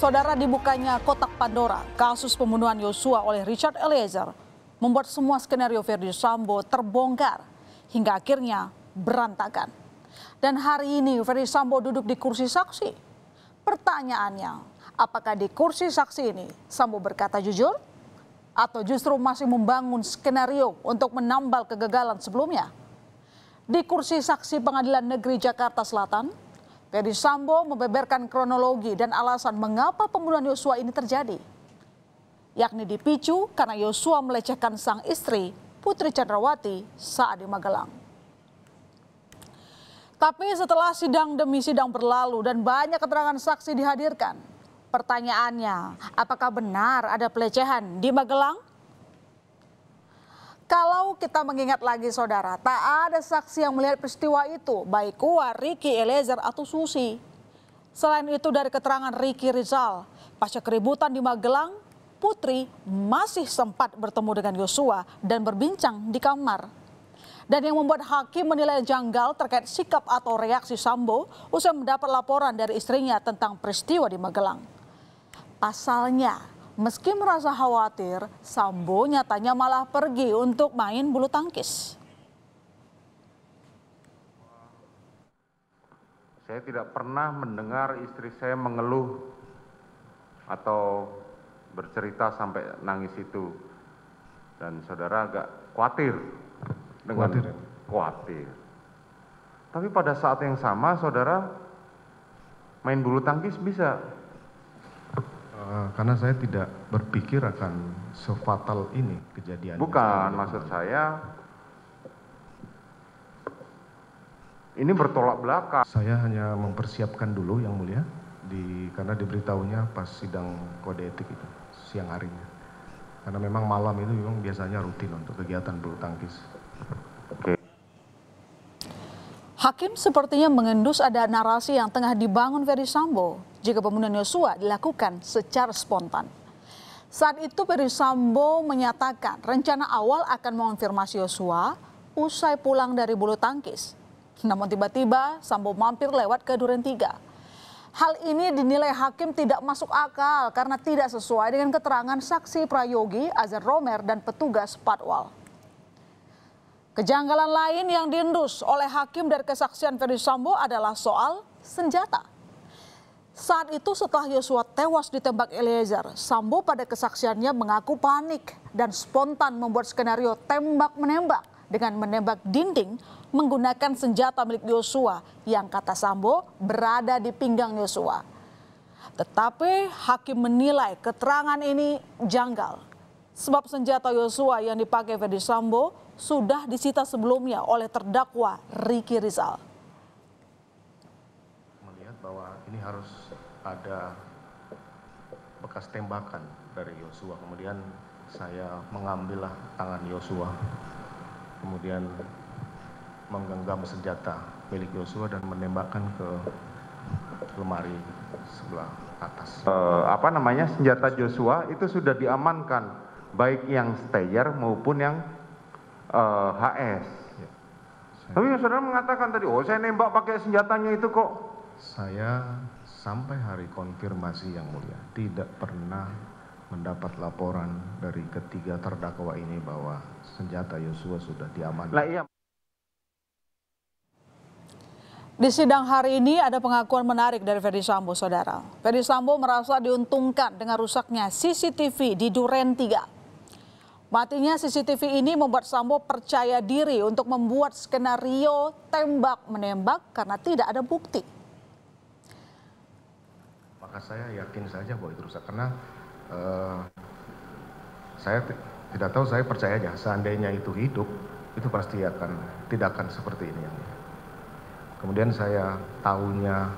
Saudara dibukanya kotak Pandora, kasus pembunuhan Yosua oleh Richard Eliezer membuat semua skenario Verdi Sambo terbongkar hingga akhirnya berantakan. Dan hari ini Verdi Sambo duduk di kursi saksi. Pertanyaannya, apakah di kursi saksi ini Sambo berkata jujur atau justru masih membangun skenario untuk menambal kegagalan sebelumnya? Di kursi saksi Pengadilan Negeri Jakarta Selatan, Ferry Sambo membeberkan kronologi dan alasan mengapa pembunuhan Yosua ini terjadi. Yakni dipicu karena Yosua melecehkan sang istri Putri Chandrawati saat di Magelang. Tapi setelah sidang demi sidang berlalu dan banyak keterangan saksi dihadirkan, pertanyaannya apakah benar ada pelecehan di Magelang? Kalau kita mengingat lagi saudara, tak ada saksi yang melihat peristiwa itu, baik kuat Riki, Eliezer, atau Susi. Selain itu dari keterangan Riki Rizal, pasca keributan di Magelang, Putri masih sempat bertemu dengan Yosua dan berbincang di kamar. Dan yang membuat hakim menilai janggal terkait sikap atau reaksi Sambo usai mendapat laporan dari istrinya tentang peristiwa di Magelang. Pasalnya, Meski merasa khawatir, Sambo nyatanya malah pergi untuk main bulu tangkis. Saya tidak pernah mendengar istri saya mengeluh atau bercerita sampai nangis itu. Dan saudara agak khawatir dengan khawatir. Ya? khawatir. Tapi pada saat yang sama saudara main bulu tangkis bisa. Eh, karena saya tidak berpikir akan sefatal ini kejadian bukan maksud saya ini bertolak belakang saya hanya mempersiapkan dulu yang mulia di karena diberitahunya pas sidang kode etik itu siang harinya karena memang malam itu memang biasanya rutin untuk kegiatan bulu tangkis Hakim sepertinya mengendus ada narasi yang tengah dibangun Ferry Sambo jika pembunuhan Yosua dilakukan secara spontan. Saat itu Ferdi Sambo menyatakan rencana awal akan mengonfirmasi Yosua usai pulang dari bulu tangkis. Namun tiba-tiba Sambo mampir lewat ke Duren 3. Hal ini dinilai hakim tidak masuk akal karena tidak sesuai dengan keterangan saksi Prayogi, Azhar Romer, dan petugas patwal. Kejanggalan lain yang diendus oleh hakim dari kesaksian Ferdi Sambo adalah soal senjata. Saat itu setelah Yosua tewas ditembak Eliezer, Sambo pada kesaksiannya mengaku panik dan spontan membuat skenario tembak-menembak dengan menembak dinding menggunakan senjata milik Yosua yang kata Sambo berada di pinggang Yosua. Tetapi hakim menilai keterangan ini janggal sebab senjata Yosua yang dipakai Ferdi Sambo sudah disita sebelumnya oleh terdakwa Riki Rizal bahwa ini harus ada bekas tembakan dari Yosua. Kemudian saya mengambillah tangan Yosua, kemudian menggenggam senjata milik Yosua dan menembakkan ke lemari sebelah atas. E, apa namanya senjata Yosua itu sudah diamankan baik yang Steyer maupun yang e, eh, HS. Ya, Tapi saudara mengatakan tadi, oh saya nembak pakai senjatanya itu kok saya sampai hari konfirmasi yang mulia tidak pernah mendapat laporan dari ketiga terdakwa ini bahwa senjata Yosua sudah diamankan. Nah, iya. Di sidang hari ini ada pengakuan menarik dari Ferdi Sambo, saudara. Ferdi Sambo merasa diuntungkan dengan rusaknya CCTV di Duren 3. Matinya CCTV ini membuat Sambo percaya diri untuk membuat skenario tembak-menembak karena tidak ada bukti maka saya yakin saja bahwa itu rusak karena eh, saya tidak tahu saya percaya aja seandainya itu hidup itu pasti akan tidak akan seperti ini kemudian saya tahunya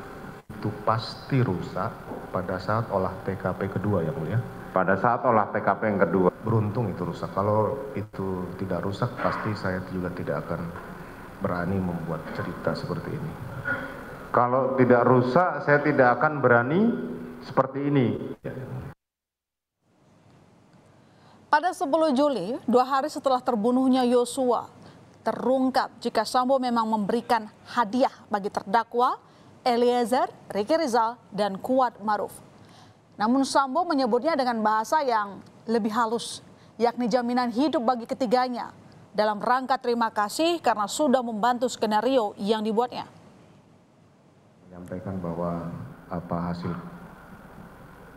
itu pasti rusak pada saat olah TKP kedua ya mulia ya? pada saat olah TKP yang kedua beruntung itu rusak kalau itu tidak rusak pasti saya juga tidak akan berani membuat cerita seperti ini kalau tidak rusak saya tidak akan berani seperti ini. Pada 10 Juli, dua hari setelah terbunuhnya Yosua, terungkap jika Sambo memang memberikan hadiah bagi terdakwa Eliezer, Riki Rizal, dan Kuat Maruf. Namun Sambo menyebutnya dengan bahasa yang lebih halus, yakni jaminan hidup bagi ketiganya dalam rangka terima kasih karena sudah membantu skenario yang dibuatnya menyampaikan bahwa apa hasil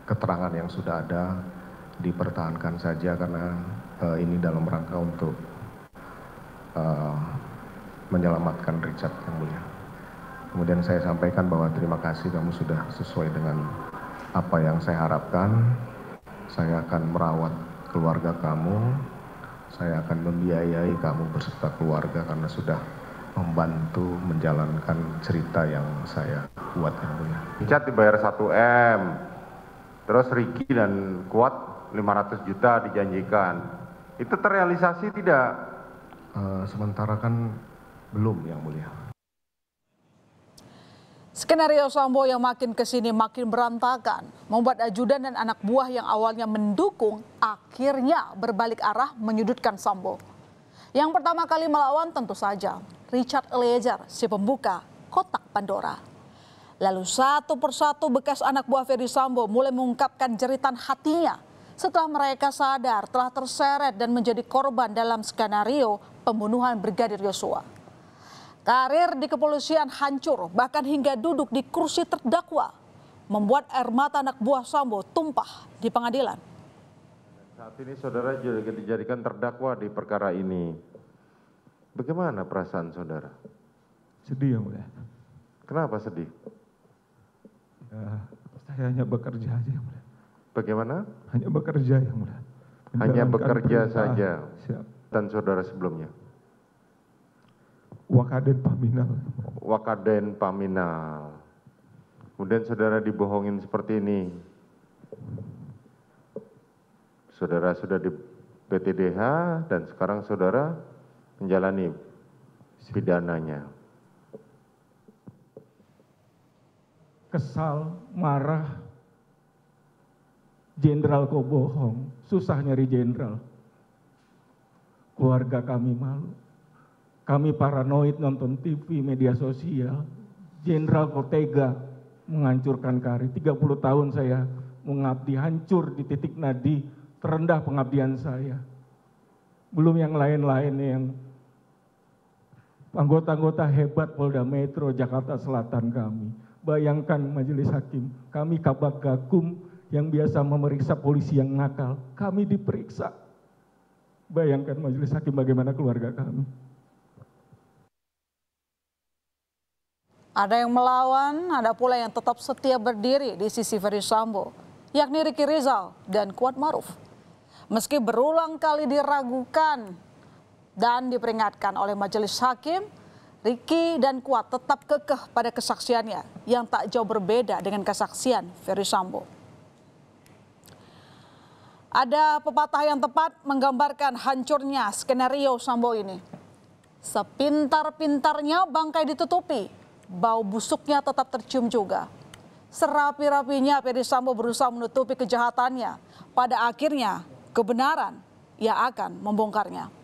keterangan yang sudah ada dipertahankan saja karena uh, ini dalam rangka untuk uh, menyelamatkan Richard yang mulia. Kemudian saya sampaikan bahwa terima kasih kamu sudah sesuai dengan apa yang saya harapkan. Saya akan merawat keluarga kamu. Saya akan membiayai kamu berserta keluarga karena sudah membantu menjalankan cerita yang saya buat yang mulia. Richard dibayar 1 M, terus Ricky dan Kuat 500 juta dijanjikan. Itu terrealisasi tidak? Uh, sementara kan belum yang mulia. Skenario Sambo yang makin kesini makin berantakan, membuat ajudan dan anak buah yang awalnya mendukung akhirnya berbalik arah menyudutkan Sambo. Yang pertama kali melawan tentu saja Richard Eliezer, si pembuka kotak Pandora. Lalu satu persatu bekas anak buah Ferry Sambo mulai mengungkapkan jeritan hatinya setelah mereka sadar telah terseret dan menjadi korban dalam skenario pembunuhan Brigadir Yosua. Karir di kepolisian hancur bahkan hingga duduk di kursi terdakwa membuat air mata anak buah Sambo tumpah di pengadilan. Saat ini saudara juga dijadikan terdakwa di perkara ini. Bagaimana perasaan saudara? Sedih yang mulia. Kenapa sedih? Ya, saya hanya bekerja aja yang mulia. Bagaimana? Hanya bekerja yang mulia. Hanya bekerja saja. Siap. Dan saudara sebelumnya? Wakaden Paminal. Wakaden Paminal. Kemudian saudara dibohongin seperti ini. Saudara sudah di PTDH dan sekarang saudara menjalani pidananya. Kesal, marah, jenderal kau bohong, susah nyari jenderal. Keluarga kami malu. Kami paranoid nonton TV, media sosial. Jenderal kau tega menghancurkan karir. 30 tahun saya mengabdi, hancur di titik nadi terendah pengabdian saya. Belum yang lain-lain yang anggota anggota hebat polda metro jakarta selatan kami bayangkan majelis hakim kami kabak gakum yang biasa memeriksa polisi yang nakal kami diperiksa bayangkan majelis hakim bagaimana keluarga kami Ada yang melawan, ada pula yang tetap setia berdiri di sisi Ferry Sambo, yakni Riki Rizal dan Kuat Maruf. Meski berulang kali diragukan dan diperingatkan oleh majelis hakim, Riki dan Kuat tetap kekeh pada kesaksiannya yang tak jauh berbeda dengan kesaksian Ferry Sambo. Ada pepatah yang tepat menggambarkan hancurnya skenario Sambo ini. Sepintar-pintarnya bangkai ditutupi, bau busuknya tetap tercium juga. Serapi-rapinya Ferry Sambo berusaha menutupi kejahatannya. Pada akhirnya kebenaran ia akan membongkarnya.